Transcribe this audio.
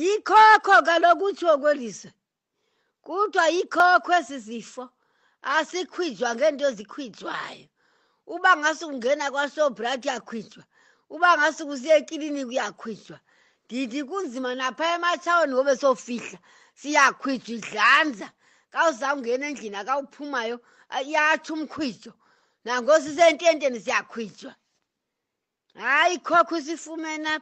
yikhokho kalokuthi okwelizwe kuthiwa yikhokho esi zifo asikhwijwa ngento ezikhwijwayo uba ngase ungena kwasobrat uyakhwijwa uba ngase kusiya ekliniki uyakhwijwa ndithi kunzima napha ematshawoni ngobe sofihla siyakhwijwa idlanza kawuzawungena endlini akawuphumayo yatsho umkhwijo nangosisententeni siyakhwijwa hayi khokho isifumena